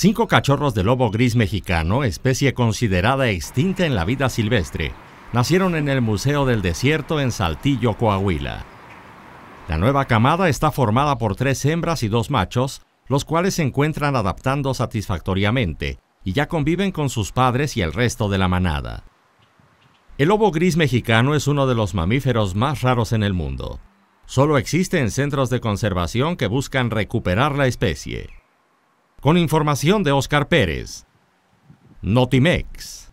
cinco cachorros de lobo gris mexicano, especie considerada extinta en la vida silvestre, nacieron en el Museo del Desierto en Saltillo, Coahuila. La nueva camada está formada por tres hembras y dos machos, los cuales se encuentran adaptando satisfactoriamente y ya conviven con sus padres y el resto de la manada. El lobo gris mexicano es uno de los mamíferos más raros en el mundo. Solo existe en centros de conservación que buscan recuperar la especie. Con información de Oscar Pérez. Notimex.